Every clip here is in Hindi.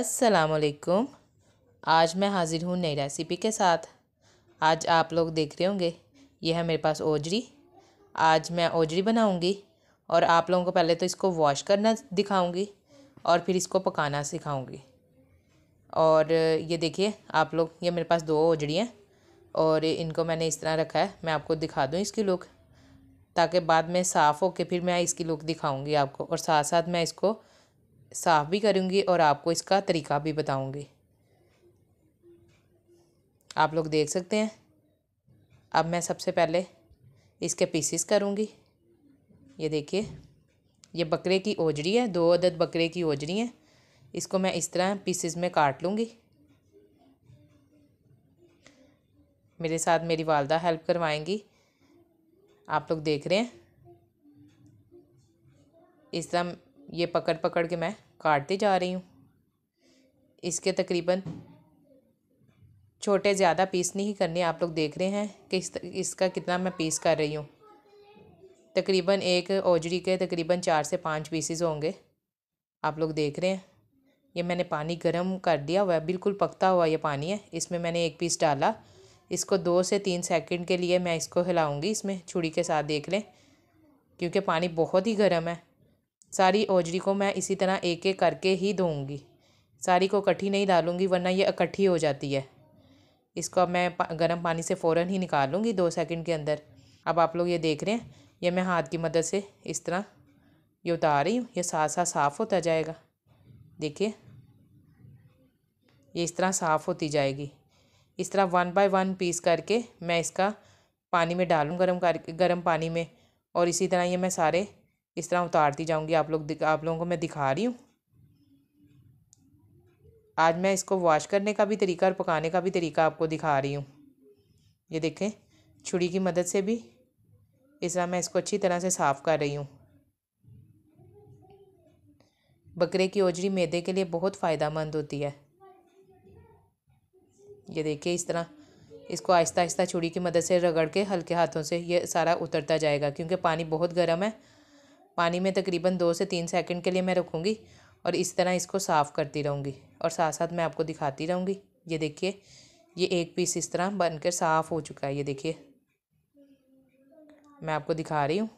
असलकुम आज मैं हाज़िर हूँ नई रेसिपी के साथ आज आप लोग देख रहे होंगे यह है मेरे पास ओजरी आज मैं ओजरी बनाऊँगी और आप लोगों को पहले तो इसको वॉश करना दिखाऊँगी और फिर इसको पकाना सिखाऊँगी और ये देखिए आप लोग ये मेरे पास दो ओजड़ी हैं और इनको मैंने इस तरह रखा है मैं आपको दिखा दूँ इसकी लुक ताकि बाद में साफ़ हो के फिर मैं इसकी लुक दिखाऊँगी आपको और साथ साथ मैं इसको साफ़ भी करूँगी और आपको इसका तरीका भी बताऊँगी आप लोग देख सकते हैं अब मैं सबसे पहले इसके पीसीस करूँगी ये देखिए ये बकरे की ओजड़ी है दो अदद बकरे की ओजड़ी है इसको मैं इस तरह पीसेस में काट लूँगी मेरे साथ मेरी वालदा हेल्प करवाएंगी आप लोग देख रहे हैं इस तरह ये पकड़ पकड़ के मैं काटती जा रही हूँ इसके तकरीबन छोटे ज़्यादा पीस नहीं करने आप लोग देख रहे हैं कि इस इसका कितना मैं पीस कर रही हूँ तकरीबन एक ओजड़ी के तकरीबन चार से पाँच पीसेस होंगे आप लोग देख रहे हैं ये मैंने पानी गर्म कर दिया हुआ है बिल्कुल पकता हुआ ये पानी है इसमें मैंने एक पीस डाला इसको दो से तीन सेकंड के लिए मैं इसको हिलाऊंगी इसमें छुड़ी के साथ देख लें क्योंकि पानी बहुत ही गर्म है सारी ओजरी को मैं इसी तरह एक एक करके ही दूँगी सारी को इकट्ठी नहीं डालूँगी वरना ये इकट्ठी हो जाती है इसको अब मैं पा, गर्म पानी से फ़ौर ही निकाल लूँगी दो सेकेंड के अंदर अब आप लोग ये देख रहे हैं ये मैं हाथ की मदद से इस तरह ये उतार रही हूँ ये साथ साथ साफ़ होता जाएगा देखिए ये इस तरह साफ़ होती जाएगी इस तरह वन बाय वन पीस करके मैं इसका पानी में डालूँ गर्म कर गर्म पानी में और इसी तरह ये मैं सारे इस तरह उतारती जाऊँगी आप लोग आप लोगों को मैं दिखा रही हूँ आज मैं इसको वॉश करने का भी तरीका और पकाने का भी तरीका आपको दिखा रही हूँ ये देखें छुड़ी की मदद से भी इस तरह मैं इसको अच्छी तरह से साफ़ कर रही हूँ बकरे की ओजरी मैदे के लिए बहुत फ़ायदा मंद होती है ये देखिए इस तरह इसको आहिस्ता आहिस्ता छुड़ी की मदद से रगड़ के हल्के हाथों से ये सारा उतरता जाएगा क्योंकि पानी बहुत गर्म है पानी में तकरीबन दो से तीन सेकंड के लिए मैं रखूँगी और इस तरह इसको साफ़ करती रहूँगी और साथ साथ मैं आपको दिखाती रहूँगी ये देखिए ये एक पीस इस तरह बनकर साफ़ हो चुका है ये देखिए मैं आपको दिखा रही हूँ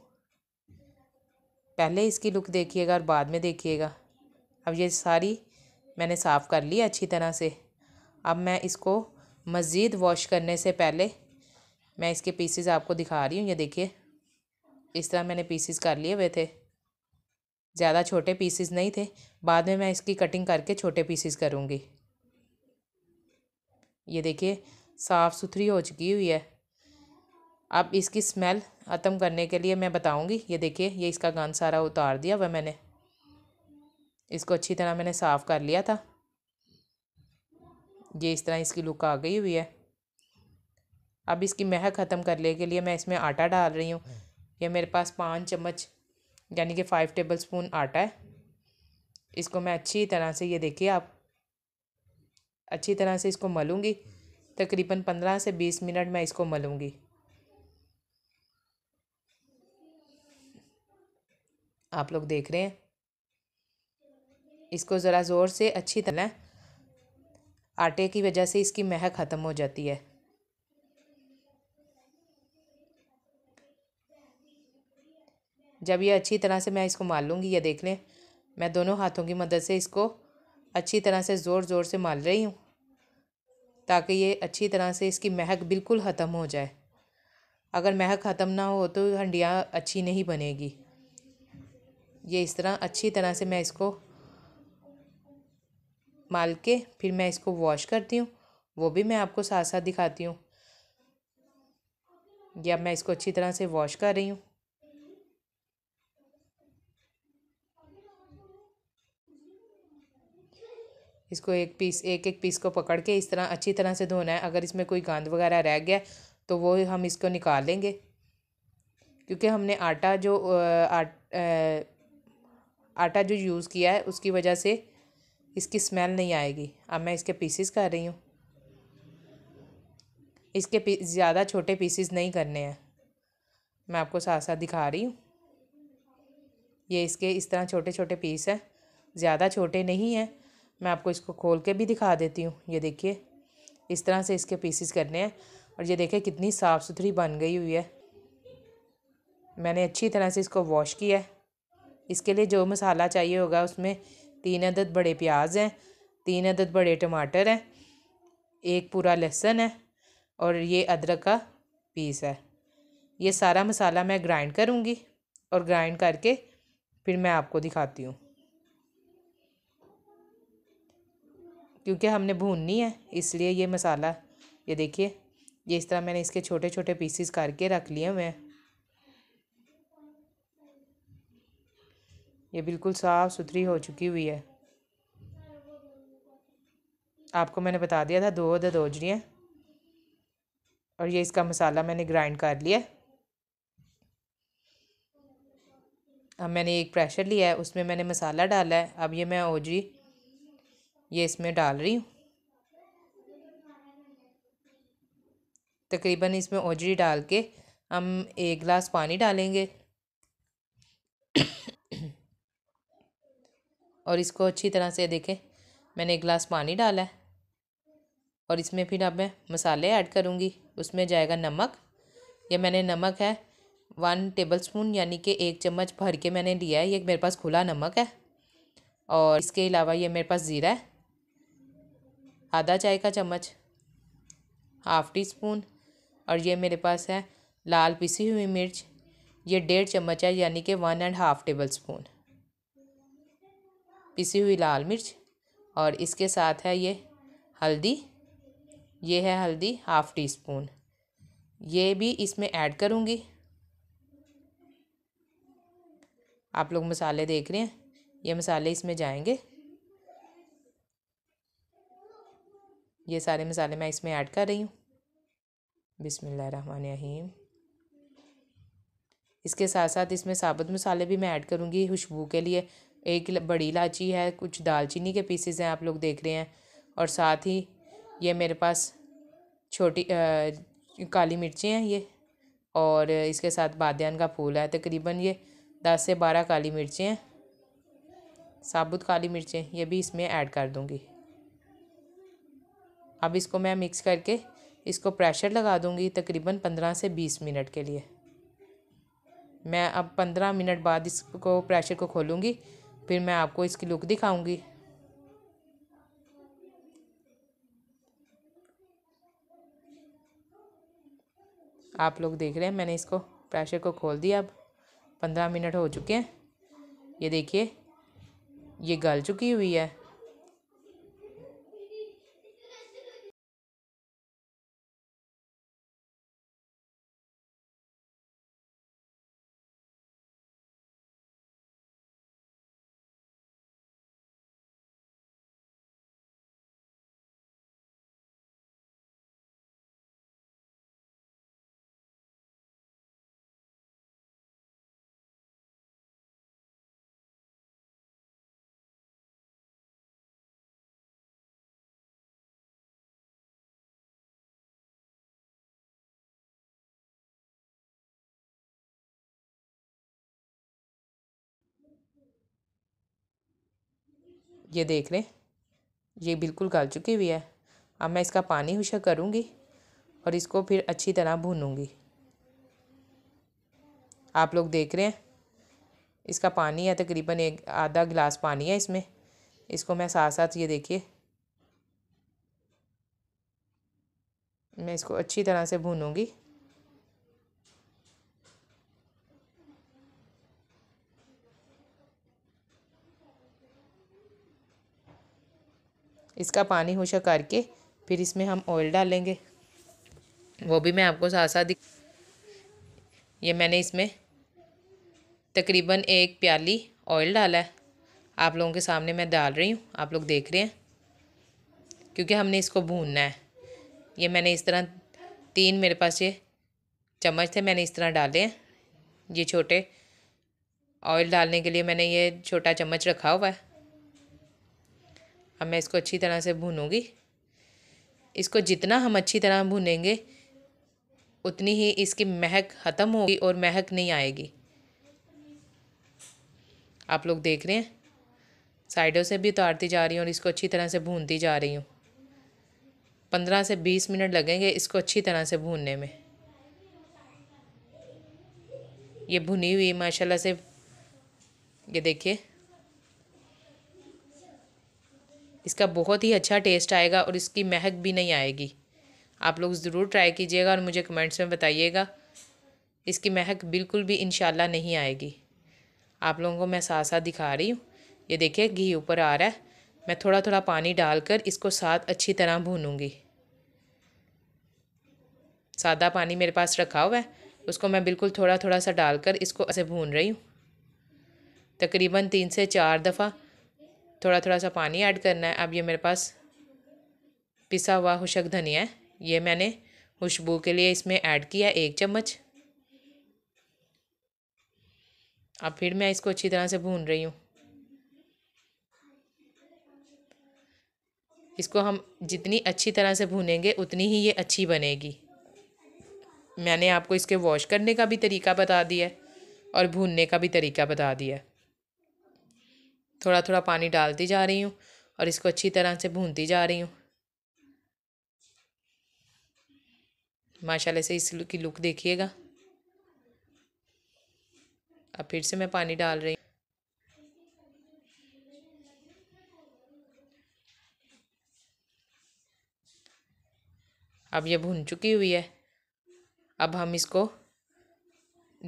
पहले इसकी लुक देखिएगा और बाद में देखिएगा अब ये सारी मैंने साफ़ कर ली अच्छी तरह से अब मैं इसको मज़ीद वॉश करने से पहले मैं इसके पीसेस आपको दिखा रही हूँ ये देखिए इस तरह मैंने पीसीस कर लिए हुए थे ज़्यादा छोटे पीसीस नहीं थे बाद में मैं इसकी कटिंग करके छोटे पीसीस करूँगी ये देखिए साफ़ सुथरी हो चुकी हुई है अब इसकी स्मेल ख़त्म करने के लिए मैं बताऊँगी ये देखिए ये इसका गंद सारा उतार दिया वह मैंने इसको अच्छी तरह मैंने साफ़ कर लिया था ये इस तरह इसकी लुक आ गई हुई है अब इसकी महक ख़त्म करने के लिए मैं इसमें आटा डाल रही हूँ यह मेरे पास पाँच चम्मच यानी कि फ़ाइव टेबल स्पून आटा है इसको मैं अच्छी तरह से ये देखिए आप अच्छी तरह से इसको मलूँगी तकरीबन पंद्रह से बीस मिनट मैं इसको मलूँगी आप लोग देख रहे हैं इसको ज़रा ज़ोर से अच्छी तरह आटे की वजह से इसकी महक ख़त्म हो जाती है जब ये अच्छी तरह से मैं इसको मार लूँगी ये देख लें मैं दोनों हाथों की मदद से इसको अच्छी तरह से ज़ोर ज़ोर से मार रही हूँ ताकि ये अच्छी तरह से इसकी महक बिल्कुल ख़त्म हो जाए अगर महक ख़त्म ना हो तो हंडिया अच्छी नहीं बनेगी ये इस तरह अच्छी तरह से मैं इसको माल के फिर मैं इसको वॉश करती हूँ वो भी मैं आपको साथ साथ दिखाती हूँ या मैं इसको अच्छी तरह से वॉश कर रही हूँ इसको एक पीस एक एक पीस को पकड़ के इस तरह अच्छी तरह से धोना है अगर इसमें कोई गंद वगैरह रह गया तो वो हम इसको निकाल लेंगे क्योंकि हमने आटा जो आट, आटा जो यूज़ किया है उसकी वजह से इसकी स्मेल नहीं आएगी अब मैं इसके पीसेस कर रही हूँ इसके पी ज़्यादा छोटे पीसेस नहीं करने हैं मैं आपको साथ साथ दिखा रही हूँ ये इसके इस तरह छोटे छोटे पीस हैं ज़्यादा छोटे नहीं हैं मैं आपको इसको खोल के भी दिखा देती हूँ ये देखिए इस तरह से इसके पीसीस करने हैं और ये देखिए कितनी साफ़ सुथरी बन गई हुई है मैंने अच्छी तरह से इसको वॉश किया है इसके लिए जो मसाला चाहिए होगा उसमें तीन अदद बड़े प्याज हैं तीन अदद बड़े टमाटर हैं एक पूरा लहसुन है और ये अदरक का पीस है ये सारा मसाला मैं ग्राइंड करूँगी और ग्राइंड करके फिर मैं आपको दिखाती हूँ क्योंकि हमने भूननी है इसलिए ये मसाला ये देखिए ये इस तरह मैंने इसके छोटे छोटे पीसीस करके रख लिए हुए हैं ये बिल्कुल साफ़ सुथरी हो चुकी हुई है आपको मैंने बता दिया था दो दोजरियाँ और ये इसका मसाला मैंने ग्राइंड कर लिया अब मैंने एक प्रेशर लिया है उसमें मैंने मसाला डाला है अब ये मैं ओजरी ये इसमें डाल रही हूँ तकरीबन इसमें ओजरी डाल के हम एक गिलास पानी डालेंगे और इसको अच्छी तरह से देखें मैंने एक गिलास पानी डाला है और इसमें फिर अब मैं मसाले ऐड करूँगी उसमें जाएगा नमक ये मैंने नमक है वन टेबल स्पून यानी कि एक चम्मच भर के मैंने लिया है ये मेरे पास खुला नमक है और इसके अलावा ये मेरे पास ज़ीरा है आधा चाय का चम्मच हाफ टी स्पून और ये मेरे पास है लाल पिसी हुई मिर्च ये डेढ़ चम्मच है यानी कि one and half tablespoon पिसी हुई लाल मिर्च और इसके साथ है ये हल्दी ये है हल्दी हाफ़ टी स्पून ये भी इसमें ऐड करूँगी आप लोग मसाले देख रहे हैं ये मसाले इसमें जाएंगे ये सारे मसाले मैं इसमें ऐड कर रही हूँ बिसमीम इसके साथ साथ इसमें साबुत मसाले भी मैं ऐड करूँगी खुशबू के लिए एक बड़ी इलायची है कुछ दालचीनी के पीसेज हैं आप लोग देख रहे हैं और साथ ही ये मेरे पास छोटी आ, काली मिर्ची हैं ये और इसके साथ बादन का फूल है तकरीबन ये दस से बारह काली मिर्चें हैं साबुत काली मिर्चें ये भी इसमें ऐड कर दूँगी अब इसको मैं मिक्स करके इसको प्रेशर लगा दूँगी तकरीबन पंद्रह से बीस मिनट के लिए मैं अब पंद्रह मिनट बाद इसको प्रेशर को खोलूँगी फिर मैं आपको इसकी लुक दिखाऊँगी आप लोग देख रहे हैं मैंने इसको प्रेशर को खोल दिया अब पंद्रह मिनट हो चुके हैं ये देखिए ये गल चुकी हुई है ये देख लें ये बिल्कुल गल चुकी हुई है अब मैं इसका पानी हुशा करूँगी और इसको फिर अच्छी तरह भूनूँगी आप लोग देख रहे हैं इसका पानी है तकरीबन एक आधा गिलास पानी है इसमें इसको मैं साथ साथ ये देखिए मैं इसको अच्छी तरह से भूनूँगी इसका पानी होशा करके फिर इसमें हम ऑयल डालेंगे वो भी मैं आपको साथ साथ दिख ये मैंने इसमें तकरीबन एक प्याली ऑयल डाला है आप लोगों के सामने मैं डाल रही हूँ आप लोग देख रहे हैं क्योंकि हमने इसको भूनना है ये मैंने इस तरह तीन मेरे पास ये चम्मच थे मैंने इस तरह डाले हैं ये छोटे ऑयल डालने के लिए मैंने ये छोटा चम्मच रखा हुआ है अब मैं इसको अच्छी तरह से भूनूँगी इसको जितना हम अच्छी तरह भूनेंगे उतनी ही इसकी महक ख़त्म होगी और महक नहीं आएगी आप लोग देख रहे हैं साइडों से भी उतारती जा रही हूँ और इसको अच्छी तरह से भूनती जा रही हूँ पंद्रह से बीस मिनट लगेंगे इसको अच्छी तरह से भूनने में ये भुनी हुई माशाल्लाह से ये देखिए इसका बहुत ही अच्छा टेस्ट आएगा और इसकी महक भी नहीं आएगी आप लोग ज़रूर ट्राई कीजिएगा और मुझे कमेंट्स में बताइएगा इसकी महक बिल्कुल भी इन नहीं आएगी आप लोगों को मैं साथ साथ दिखा रही हूँ ये देखिए घी ऊपर आ रहा है मैं थोड़ा थोड़ा पानी डालकर इसको साथ अच्छी तरह भूनूंगी सादा पानी मेरे पास रखा हुआ है उसको मैं बिल्कुल थोड़ा थोड़ा सा डालकर इसको ऐसे भून रही हूँ तकरीबन तीन से चार दफ़ा थोड़ा थोड़ा सा पानी ऐड करना है अब ये मेरे पास पिसा हुआ हुशक धनिया है ये मैंने खुशबू के लिए इसमें ऐड किया एक चम्मच अब फिर मैं इसको अच्छी तरह से भून रही हूँ इसको हम जितनी अच्छी तरह से भूनेंगे उतनी ही ये अच्छी बनेगी मैंने आपको इसके वॉश करने का भी तरीका बता दिया है और भूनने का भी तरीका बता दिया है थोड़ा थोड़ा पानी डालती जा रही हूँ और इसको अच्छी तरह से भूनती जा रही हूँ माशाल्लाह से इसकी लुक देखिएगा अब फिर से मैं पानी डाल रही हूँ अब ये भुन चुकी हुई है अब हम इसको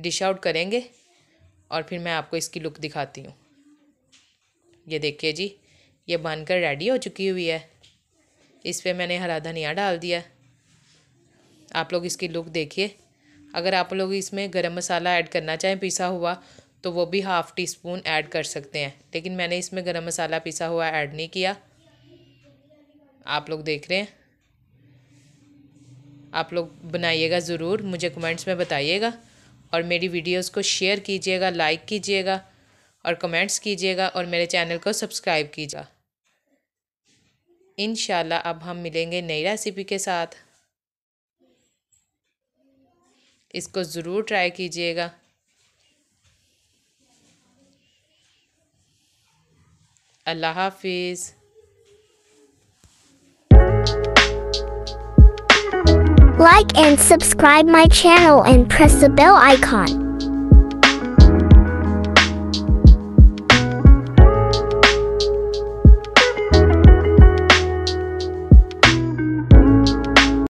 डिश आउट करेंगे और फिर मैं आपको इसकी लुक दिखाती हूँ ये देखिए जी ये बनकर रेडी हो चुकी हुई है इस पर मैंने हरा धनिया डाल दिया आप लोग इसकी लुक देखिए अगर आप लोग इसमें गरम मसाला ऐड करना चाहें पिसा हुआ तो वो भी हाफ़ टी स्पून ऐड कर सकते हैं लेकिन मैंने इसमें गरम मसाला पिसा हुआ ऐड नहीं किया आप लोग देख रहे हैं आप लोग बनाइएगा ज़रूर मुझे कमेंट्स में बताइएगा और मेरी वीडियोस को शेयर कीजिएगा लाइक कीजिएगा और कमेंट्स कीजिएगा और मेरे चैनल को सब्सक्राइब कीजिएगा इन अब हम मिलेंगे नई रेसिपी के साथ इसको ज़रूर ट्राई कीजिएगा अल्लाह हाफिज़